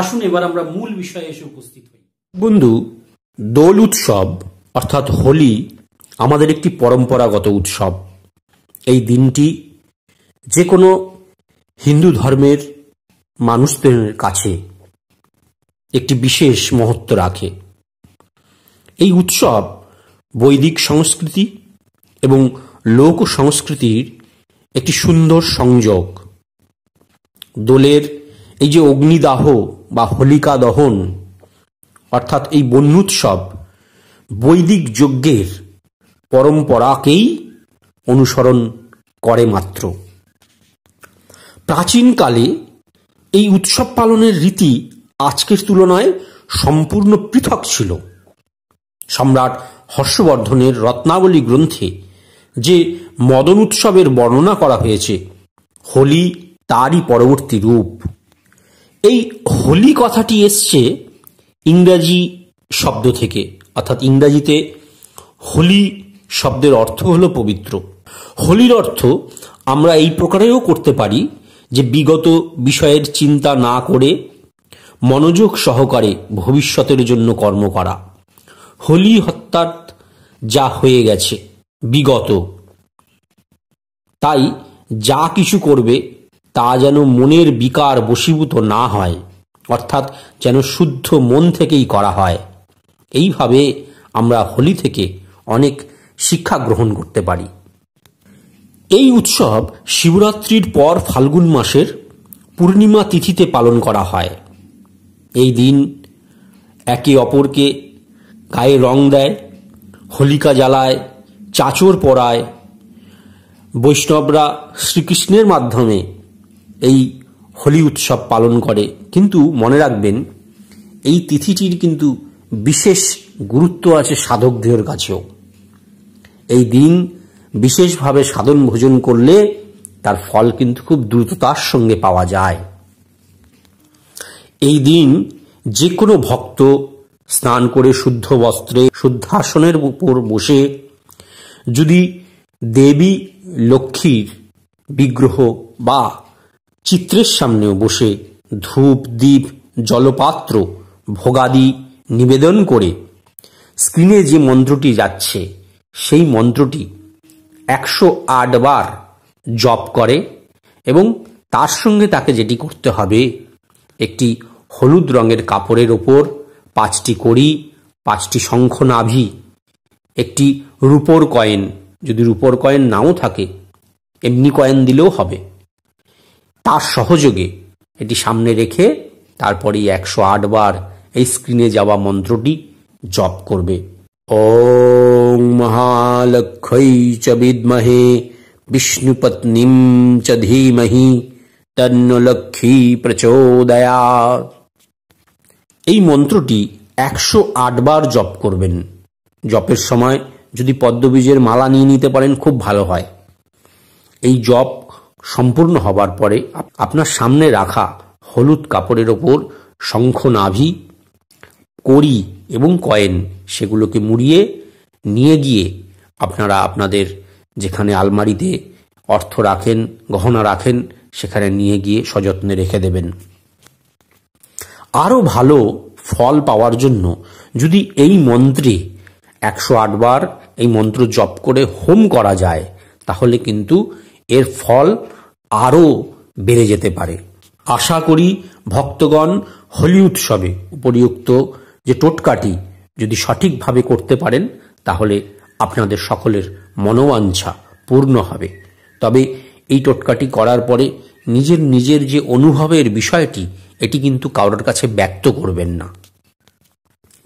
আসুন এবার আমরা মূল বিষয়ে এসে উপস্থিত হই বন্ধু দোল উৎসব অর্থাৎ হোলি আমাদের একটি পরম্পরাগত উৎসব এই দিনটি যে কোনো হিন্দু ধর্মের মানুষদের কাছে একটি বিশেষ মহত্ব রাখে এই উৎসব বৈদিক সংস্কৃতি এবং লোক সংস্কৃতির একটি সুন্দর সংযোগ দোলের এই যে অগ্নিদাহ বা হোলিকা দহন অর্থাৎ এই বন্যুৎসব বৈদিক যজ্ঞের পরম্পরাকেই অনুসরণ করে মাত্র প্রাচীনকালে এই উৎসব পালনের রীতি আজকের তুলনায় সম্পূর্ণ পৃথক ছিল সম্রাট হর্ষবর্ধনের রত্নাবলী গ্রন্থে যে মদন উৎসবের বর্ণনা করা হয়েছে হোলি তারই পরবর্তী রূপ এই হোলি কথাটি এসছে ইংরাজি শব্দ থেকে অর্থাৎ ইংরাজিতে হোলি শব্দের অর্থ হল পবিত্র হোলির অর্থ আমরা এই প্রকারেও করতে পারি যে বিগত বিষয়ের চিন্তা না করে মনোযোগ সহকারে ভবিষ্যতের জন্য কর্ম করা হোলি হত্যা যা হয়ে গেছে বিগত তাই যা কিছু করবে তা যেন মনের বিকার বশীভূত না হয় অর্থাৎ যেন শুদ্ধ মন থেকেই করা হয় এইভাবে আমরা হোলি থেকে অনেক শিক্ষা গ্রহণ করতে পারি এই উৎসব শিবরাত্রির পর ফাল্গুন মাসের পূর্ণিমা তিথিতে পালন করা হয় এই দিন একে অপরকে গায়ে রং দেয় হোলিকা জ্বালায় চাচর পরায় বৈষ্ণবরা শ্রীকৃষ্ণের মাধ্যমে এই হোলি উৎসব পালন করে কিন্তু মনে রাখবেন এই তিথিটির কিন্তু বিশেষ গুরুত্ব আছে সাধকদের কাছেও এই দিন বিশেষভাবে সাধন ভোজন করলে তার ফল কিন্তু খুব দ্রুততার সঙ্গে পাওয়া যায় এই দিন যে কোনো ভক্ত স্নান করে শুদ্ধ বস্ত্রে শুদ্ধাসনের উপর বসে যদি দেবী লক্ষ্মীর বিগ্রহ বা চিত্রের সামনেও বসে ধূপ দ্বীপ জলপাত্র ভোগাদি নিবেদন করে স্ক্রিনে যে মন্ত্রটি যাচ্ছে সেই মন্ত্রটি একশো বার জপ করে এবং তার সঙ্গে তাকে যেটি করতে হবে একটি হলুদ রঙের কাপড়ের ওপর পাঁচটি কড়ি পাঁচটি শঙ্খ নাভি একটি রূপর কয়েন যদি রূপর কয়েন নাও থাকে এমনি কয়েন দিলেও হবে তার সহযোগে এটি সামনে রেখে তারপরেই একশো বার এই স্ক্রিনে যাওয়া মন্ত্রটি জপ করবে ও মহালক্ষ্মী চ বিদ্মহে বিষ্ণুপত্নীম চ ধীমহি তন্নলক্ষ্মী প্রচোদয়া এই মন্ত্রটি একশো বার জপ করবেন জপের সময় যদি পদ্মবীজের মালা নিয়ে নিতে পারেন খুব ভালো হয় এই জপ সম্পূর্ণ হবার পরে আপনার সামনে রাখা হলুদ কাপড়ের ওপর শঙ্খ নাভি কড়ি এবং কয়েন সেগুলোকে মুড়িয়ে নিয়ে গিয়ে আপনারা আপনাদের যেখানে আলমারিতে অর্থ রাখেন গহনা রাখেন সেখানে নিয়ে গিয়ে সযত্নে রেখে দেবেন আরও ভালো ফল পাওয়ার জন্য যদি এই মন্ত্রে একশো আটবার এই মন্ত্র জপ করে হোম করা যায় তাহলে কিন্তু এর ফল আরও বেড়ে যেতে পারে আশা করি ভক্তগণ হোলি উৎসবে উপরিযুক্ত যে টোটকাটি যদি সঠিকভাবে করতে পারেন তাহলে আপনাদের সকলের মনোবাঞ্ছা পূর্ণ হবে তবে এই টোটকাটি করার পরে নিজের নিজের যে অনুভবের বিষয়টি এটি কিন্তু কারোর কাছে ব্যক্ত করবেন না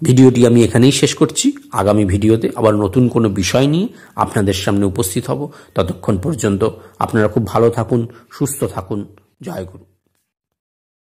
ভিডিওটি আমি এখানেই শেষ করছি আগামী ভিডিওতে আবার নতুন কোনো বিষয় নিয়ে আপনাদের সামনে উপস্থিত হব ততক্ষণ পর্যন্ত আপনারা খুব ভালো থাকুন সুস্থ থাকুন জয় গুরু